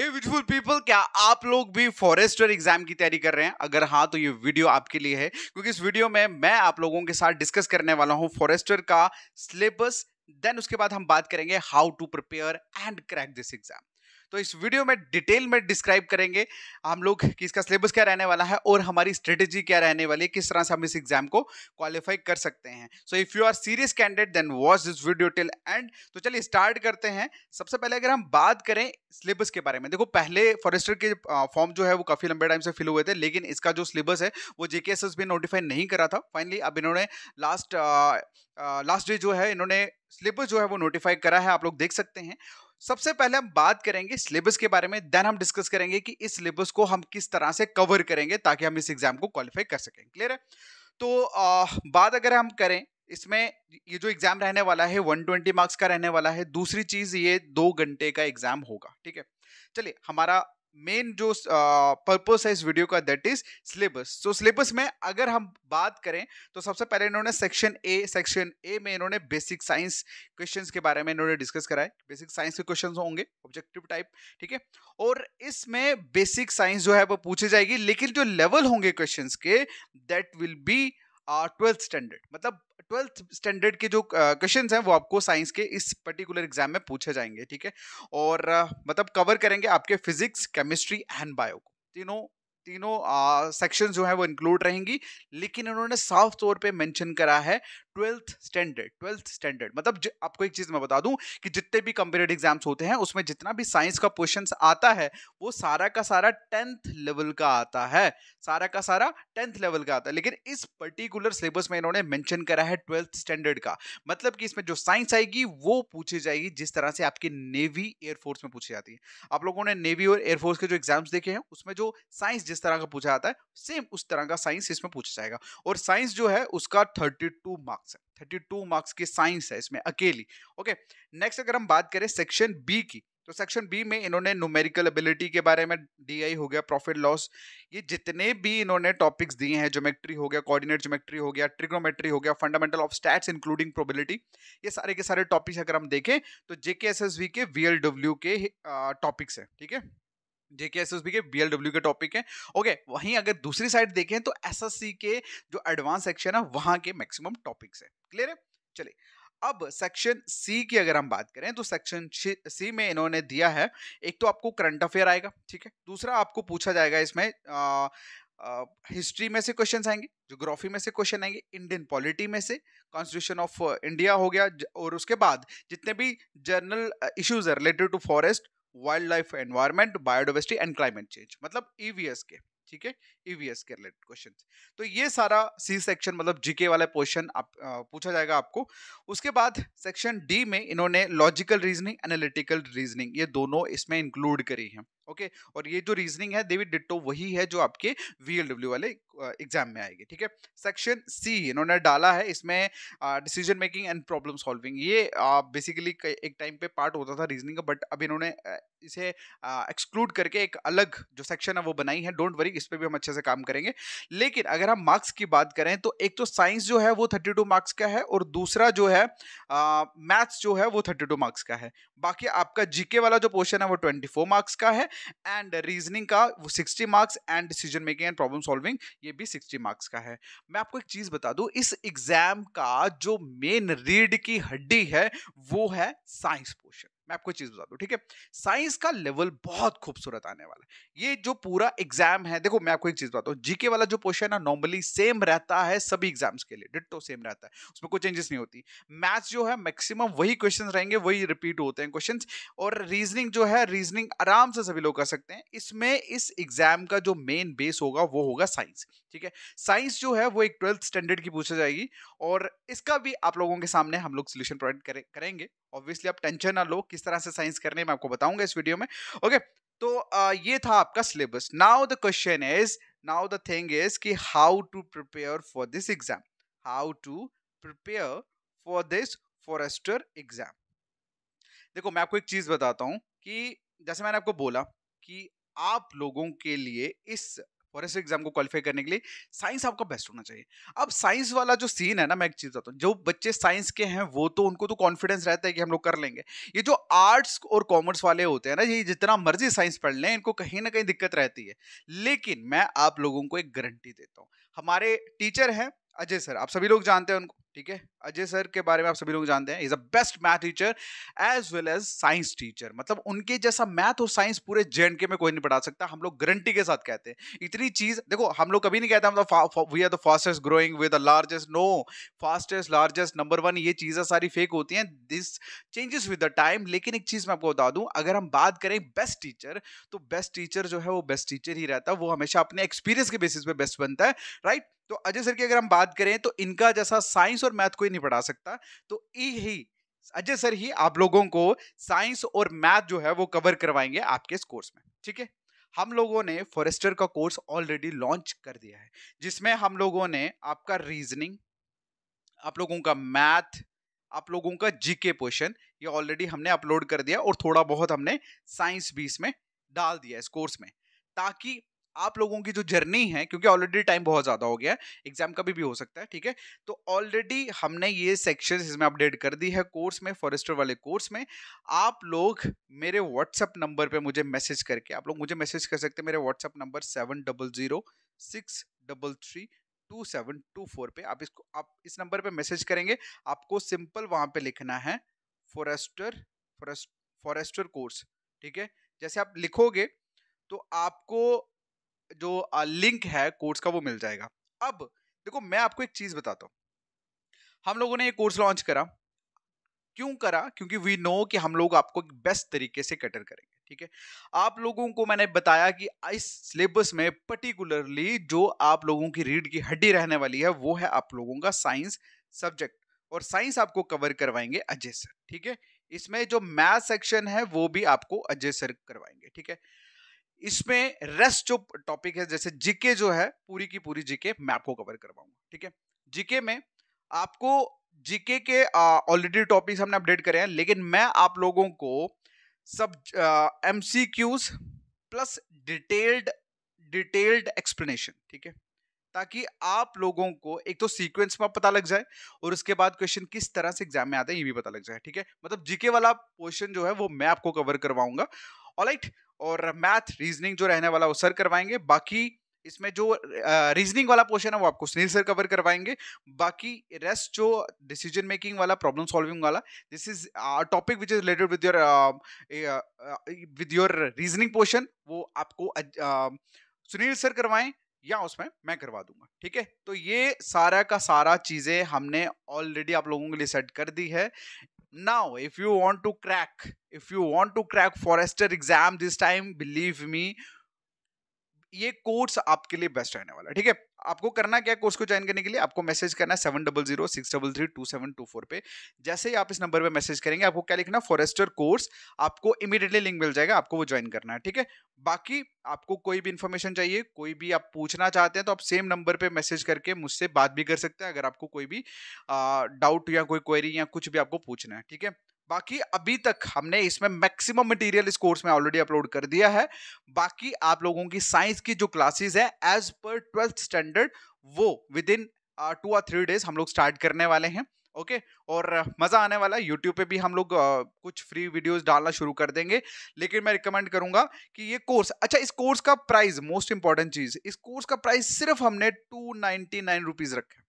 Beautiful hey people क्या आप लोग भी फॉरेस्टर एग्जाम की तैयारी कर रहे हैं अगर हाँ तो ये वीडियो आपके लिए है क्योंकि इस वीडियो में मैं आप लोगों के साथ डिस्कस करने वाला हूँ फॉरेस्टर का सिलेबस देन उसके बाद हम बात करेंगे how to prepare and crack this exam तो इस वीडियो में डिटेल में डिस्क्राइब करेंगे हम लोग कि इसका सिलेबस क्या रहने वाला है और हमारी स्ट्रेटेजी क्या रहने वाली है किस तरह से हम इस एग्जाम को क्वालिफाई कर सकते हैं so if you are serious candidate then watch this video till end तो चलिए स्टार्ट करते हैं सबसे पहले अगर हम बात करें सिलेबस के बारे में देखो पहले फॉरेस्टर के फॉर्म जो है वो काफ़ी लंबे टाइम से फिल हुए थे लेकिन इसका जो सिलेबस है वो जेके भी नोटिफाई नहीं करा था फाइनली अब इन्होंने लास्ट लास्ट डे जो है इन्होंने सिलेबस जो है वो नोटिफाई करा है आप लोग देख सकते हैं सबसे पहले हम बात करेंगे सिलेबस के बारे में देन हम डिस्कस करेंगे कि इस सिलेबस को हम किस तरह से कवर करेंगे ताकि हम इस एग्जाम को क्वालिफाई कर सकें क्लियर है तो आ, बात अगर हम करें इसमें ये जो एग्जाम रहने वाला है 120 मार्क्स का रहने वाला है दूसरी चीज ये दो घंटे का एग्जाम होगा ठीक है चलिए हमारा मेन जो पर्पस है इस वीडियो का that is syllabus so syllabus में अगर हम बात करें तो सबसे पहले इन्होंने सेक्शन ए सेक्शन ए में इन्होंने बेसिक साइंस क्वेश्चंस के बारे में इन्होंने डिस्कस करा है बेसिक साइंस के क्वेश्चंस होंगे ऑब्जेक्टिव टाइप ठीक है और इसमें बेसिक साइंस जो है वो पूछी जाएगी लेकिन जो लेवल होंगे क्वेश्चन के that will be twelfth standard मतलब ट्वेल्थ स्टैंडर्ड के जो क्वेश्चन हैं वो आपको साइंस के इस पर्टिकुलर एग्जाम में पूछे जाएंगे ठीक है और मतलब कवर करेंगे आपके फिजिक्स केमिस्ट्री एंड बायो को तीनों तीनों सेक्शंस जो है वो इंक्लूड रहेंगी लेकिन उन्होंने साफ तौर पे मेंशन करा है ट्वेल्थ स्टैंडर्ड ट्वेल्थ स्टैंडर्ड मतलब आपको एक चीज़ मैं बता दूं कि जितने भी कंपेरेटिव एग्जाम्स होते हैं उसमें जितना भी साइंस का क्वेश्चन आता है वो सारा का सारा टेंथ लेवल का आता है सारा का सारा टेंथ लेवल का आता है लेकिन इस पर्टिकुलर सिलेबस में इन्होंने मैंशन करा है ट्वेल्थ स्टैंडर्ड का मतलब कि इसमें जो साइंस आएगी वो पूछी जाएगी जिस तरह से आपकी नेवी एयरफोर्स में पूछी जाती है आप लोगों ने नेवी और एयरफोर्स के जो एग्जाम्स देखे हैं उसमें जो साइंस जिस जिस तरह का पूछा जाता है सेम उस तरह का साइंस इसमें पूछा जाएगा और साइंस जो है उसका 32 मार्क्स है 32 मार्क्स की साइंस है इसमें अकेली ओके नेक्स्ट अगर हम बात करें सेक्शन बी की तो सेक्शन बी में इन्होंने न्यूमेरिकल एबिलिटी के बारे में डीआई हो गया प्रॉफिट लॉस ये जितने भी इन्होंने टॉपिक्स दिए हैं ज्योमेट्री हो गया कोऑर्डिनेट ज्योमेट्री हो गया ट्रिग्नोमेट्री हो गया fundamental of stats including probability ये सारे के सारे टॉपिक्स अगर हम देखें तो जेके के वी के टॉपिक्स हैं ठीक है जेके एस के बीएलडब्ल्यू के टॉपिक है ओके वहीं अगर दूसरी साइड देखें तो एसएससी के जो एडवांस सेक्शन है वहां के मैक्सिमम टॉपिक्स है क्लियर है चलिए अब सेक्शन सी की अगर हम बात करें तो सेक्शन सी में इन्होंने दिया है एक तो आपको करंट अफेयर आएगा ठीक है दूसरा आपको पूछा जाएगा इसमें आ, हिस्ट्री uh, में से क्वेश्चन आएंगे जोग्राफी में से क्वेश्चन आएंगे इंडियन पॉलिटी में से कॉन्स्टिट्यूशन ऑफ इंडिया हो गया और उसके बाद जितने भी जर्नल इश्यूज है related to forest wild life environment biodiversity and climate change मतलब ईवीएस e के ठीक है ईवीएस e के रिलेटेड क्वेश्चन तो ये सारा सी सेक्शन मतलब जीके वाला पोर्शन आप पूछा जाएगा आपको उसके बाद सेक्शन डी में इन्होंने लॉजिकल रीजनिंग एनालिटिकल रीजनिंग ये दोनों इसमें इंक्लूड करी है ओके और ये जो रीजनिंग है देवी डिट्टो वही है जो आपके वीएलडब्ल्यू वाले एग्जाम में आएगी ठीक है सेक्शन सी इन्होंने डाला है इसमें decision making and problem solving ये बेसिकली एक टाइम पे पार्ट होता था रीजनिंग का बट अब इन्होंने इसे एक्सक्लूड करके एक अलग जो सेक्शन है वो बनाई है डोंट वरी इस पर भी हम अच्छे से काम करेंगे लेकिन अगर हम मार्क्स की बात करें तो एक तो साइंस जो है वो थर्टी टू मार्क्स का है और दूसरा जो है मैथ्स जो है वो थर्टी टू मार्क्स का है बाकी आपका जीके वाला जो पोर्शन है वो ट्वेंटी फोर मार्क्स का है एंड रीजनिंग का वो sixty marks and decision making and problem solving ये भी सिक्सटी मार्क्स का है मैं आपको एक चीज़ बता दू इस एग्ज़ाम का जो मेन रीड की हड्डी है वो है साइंस पोर्शन मैं आपको चीज बता दू ठीक है साइंस का लेवल बहुत खूबसूरत आने वाला है ये जो पूरा एग्जाम है देखो मैं आपको एक चीज बताता जीके वाला जो पोर्शन है नॉर्मली सेम रहता है सभी एग्जाम्स के लिए डिट्टो सेम रहता है उसमें कोई चेंजेस नहीं होती मैथ्स जो है मैक्सिमम वही क्वेश्चन रहेंगे वही रिपीट होते हैं क्वेश्चन और रीजनिंग जो है रीजनिंग आराम से सभी लोग कर सकते हैं इसमें इस एग्जाम का जो मेन बेस होगा वो होगा साइंस ठीक है साइंस जो है वो एक ट्वेल्थ स्टैंडर्ड की पूछा जाएगी और इसका भी आप लोगों के सामने हम लोग सोल्यूशन प्रोवाइड करें, करेंगे ऑब्वियसली आप टेंशन ना लो किस तरह से साइंस करने मैं आपको बताऊंगा इस वीडियो में ओके तो आ, ये था आपका syllabus now the question is now the thing is कि how to prepare for this exam how to prepare for this forester exam देखो मैं आपको एक चीज बताता हूँ कि जैसे मैंने आपको बोला कि आप लोगों के लिए इस फॉरेस्ट एग्जाम को क्वालिफाई करने के लिए साइंस आपका बेस्ट होना चाहिए अब साइंस वाला जो सीन है ना मैं एक चीज़ बताता हूँ जो बच्चे साइंस के हैं वो तो उनको तो कॉन्फिडेंस रहता है कि हम लोग कर लेंगे ये जो आर्ट्स और कॉमर्स वाले होते हैं ना ये जितना मर्जी साइंस पढ़ लें इनको कहीं ना कहीं दिक्कत रहती है लेकिन मैं आप लोगों को एक गारंटी देता हूँ हमारे टीचर हैं अजय सर आप सभी लोग जानते हैं उनको ठीक है अजय सर के बारे में आप सभी लोग जानते हैं is a best math teacher as well as science teacher मतलब उनके जैसा मैथ और साइंस पूरे जे के में कोई नहीं पढ़ा सकता हम लोग गारंटी के साथ कहते हैं इतनी चीज देखो हम लोग कभी नहीं कहते हम we are the fastest growing the largest no fastest largest number one ये चीजें सारी फेक होती हैं this changes with the time लेकिन एक चीज मैं आपको बता दूं अगर हम बात करें बेस्ट टीचर तो बेस्ट टीचर जो है वो बेस्ट टीचर ही रहता है वो हमेशा अपने एक्सपीरियंस के बेसिस पे बेस्ट बनता है राइट तो अजय सर की अगर हम बात करें तो इनका जैसा साइंस साइंस और मैथ कोई नहीं पढ़ा सकता तो यही अजय सर ही आप लोगों को साइंस और मैथ जो है वो कवर करवाएंगे आपके इस कोर्स में ठीक है हम लोगों ने फॉरेस्टर का कोर्स ऑलरेडी लॉन्च कर दिया है जिसमें हम लोगों ने आपका रीजनिंग आप लोगों का मैथ आप लोगों का जीके पोर्शन ये ऑलरेडी हमने अपलोड कर दिया और थोड़ा बहुत हमने साइंस भी इसमें डाल दिया इस कोर्स में ताकि आप लोगों की जो जर्नी है क्योंकि ऑलरेडी टाइम बहुत ज़्यादा हो गया है एग्जाम कभी भी हो सकता है ठीक है तो ऑलरेडी हमने ये सेक्शन इसमें अपडेट कर दी है कोर्स में फॉरेस्टर वाले कोर्स में आप लोग मेरे व्हाट्सएप नंबर पर मुझे मैसेज करके आप लोग मुझे मैसेज कर सकते हैं मेरे WhatsApp number seven double zero six double three two seven two four पे आप इसको आप इस नंबर पे मैसेज करेंगे आपको सिंपल वहां पे लिखना है फॉरेस्टर फॉरेस्ट फॉरेस्टर कोर्स ठीक है जैसे आप लिखोगे तो आपको जो लिंक है कोर्स का वो मिल जाएगा अब देखो मैं आपको एक चीज़ बताता हूँ हम लोगों ने ये कोर्स लॉन्च करा क्यों करा क्योंकि वी नो कि हम लोग आपको बेस्ट तरीके से कैटर करेंगे ठीक है आप लोगों को मैंने बताया कि इस सिलेबस में पर्टिकुलरली जो आप लोगों की रीड की हड्डी रहने वाली है वो है आप लोगों का साइंस सब्जेक्ट और साइंस आपको कवर करवाएंगे अजय सर ठीक है इसमें जो मैथ सेक्शन है वो भी आपको अजय सर करवाएंगे ठीक है इसमें रेस्ट जो टॉपिक है जैसे जीके जो है पूरी की पूरी जीके मैं आपको कवर करवाऊंगा ठीक है जीके में आपको जीके के ऑलरेडी टॉपिक्स हमने अपडेट करे हैं लेकिन मैं आप लोगों को सब M C Qs plus detailed detailed explanation ठीक है ताकि आप लोगों को एक तो सीक्वेंस में पता लग जाए और उसके बाद क्वेश्चन किस तरह से एग्जाम में आते हैं ये भी पता लग जाए ठीक है मतलब जीके वाला पोर्शन जो है वो मैं आपको कवर करवाऊंगा ऑलराइट right, और मैथ रीजनिंग जो रहने वाला वो सर करवाएंगे बाकी इसमें जो रीजनिंग वाला पोर्शन है वो आपको सुनील सर कवर करवाएंगे बाकी रेस्ट जो डिसीजन मेकिंग वाला प्रॉब्लम सॉल्विंग वाला this is topic which is related with your with your reasoning portion वो आपको सुनील सर करवाएं या उसमें मैं करवा दूंगा ठीक है तो ये सारा का सारा चीज़ें हमने ऑलरेडी आप लोगों के लिए सेट कर दी है now if you want to crack if you want to crack forester exam this time believe me ये कोर्स आपके लिए बेस्ट रहने वाला है ठीक है आपको करना क्या कोर्स को ज्वाइन करने के लिए आपको मैसेज करना है seven double zero six double three two seven two four पे जैसे ही आप इस नंबर पे मैसेज करेंगे आपको क्या लिखना फॉरेस्टर कोर्स आपको इमीडिएटली लिंक मिल जाएगा आपको वो ज्वाइन करना है ठीक है बाकी आपको कोई भी इन्फॉर्मेशन चाहिए कोई भी आप पूछना चाहते हैं तो आप सेम नंबर पे मैसेज करके मुझसे बात भी कर सकते हैं अगर आपको कोई भी डाउट या कोई क्वेरी या कुछ भी आपको पूछना है ठीक है बाकी अभी तक हमने इसमें मैक्सिमम मटेरियल इस कोर्स में ऑलरेडी अपलोड कर दिया है बाकी आप लोगों की साइंस की जो क्लासेस है एज पर ट्वेल्थ स्टैंडर्ड वो विद इन टू और थ्री डेज हम लोग स्टार्ट करने वाले हैं ओके okay? और uh, मज़ा आने वाला है यूट्यूब पे भी हम लोग uh, कुछ फ्री वीडियोस डालना शुरू कर देंगे लेकिन मैं रिकमेंड करूंगा कि ये कोर्स अच्छा इस कोर्स का प्राइस मोस्ट इंपॉर्टेंट चीज़ इस कोर्स का प्राइस सिर्फ हमने टू नाइन्टी नाइन रुपीज़ रखा है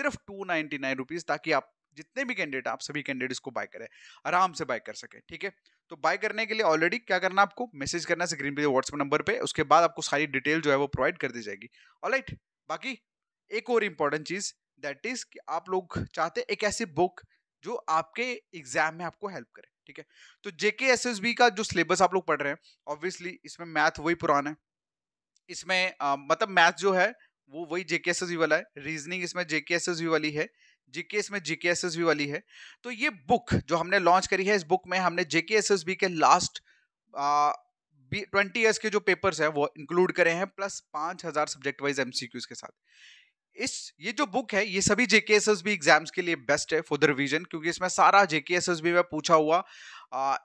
सिर्फ टू नाइनटी नाइन रुपीज़ ताकि आप जितने भी कैंडिडेट आप सभी कैंडिडेट इसको बाय करें आराम से बाय कर सके ठीक है तो बाय करने के लिए ऑलरेडी क्या करना आपको मैसेज करना स्क्रीन पे व्हाट्सएप नंबर पे उसके बाद आपको सारी डिटेल जो है वो प्रोवाइड कर दी जाएगी ऑलराइट बाकी एक और इम्पॉर्टेंट चीज़ दैट इज़ कि आप लोग चाहते एक ऐसी बुक जो आपके एग्जाम में आपको हेल्प करे ठीक है तो जेके एस एस बी का जो सिलेबस आप लोग पढ़ रहे हैं ऑब्वियसली इसमें मैथ वही पुराना है इसमें आ, मतलब मैथ जो है वो वही जेके एस एस बी वाला है रीजनिंग इसमें जेके एस एस बी वाली है जीके में जीके एस भी वाली है तो ये बुक जो हमने लॉन्च करी है इस बुक में हमने जेके एस के लास्ट ट्वेंटी ईयर्स के जो पेपर्स हैं वो इंक्लूड करे हैं प्लस पाँच हज़ार सब्जेक्ट वाइज एम के साथ इस ये जो बुक है ये सभी J K S S B exams के लिए बेस्ट है फॉर द रिविजन क्योंकि इसमें सारा जेके एस एस बी में पूछा हुआ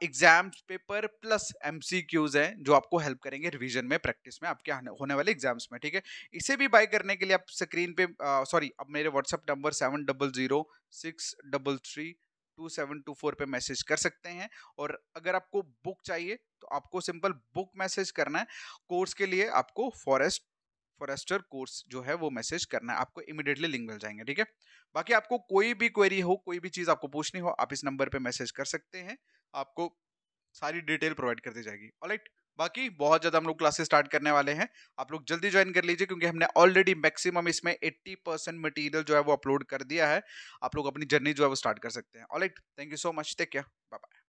exams paper plus M C Qs है जो आपको हेल्प करेंगे रिवीजन में प्रैक्टिस में आपके होने वाले एग्जाम्स में ठीक है इसे भी बाय करने के लिए आप स्क्रीन पे सॉरी अब मेरे WhatsApp number seven double zero six double three two seven two four पर मैसेज कर सकते हैं और अगर आपको बुक चाहिए तो आपको सिंपल बुक मैसेज करना है कोर्स के लिए आपको फॉरेस्ट फॉरेस्टर कोर्स जो है वो मैसेज करना है आपको इमिडिएटली लिंक मिल जाएंगे ठीक है बाकी आपको कोई भी क्वेरी हो कोई भी चीज़ आपको पूछनी हो आप इस नंबर पर मैसेज कर सकते हैं आपको सारी डिटेल प्रोवाइड कर दी जाएगी ऑलराइट बाकी बहुत ज़्यादा हम लोग क्लासेस स्टार्ट करने वाले हैं आप लोग जल्दी ज्वाइन कर लीजिए क्योंकि हमने ऑलरेडी मैक्सिमम इसमें 80 परसेंट मटीरियल जो है वो अपलोड कर दिया है आप लोग अपनी जर्नी जो है वो स्टार्ट कर सकते हैं alright thank you so much take care bye bye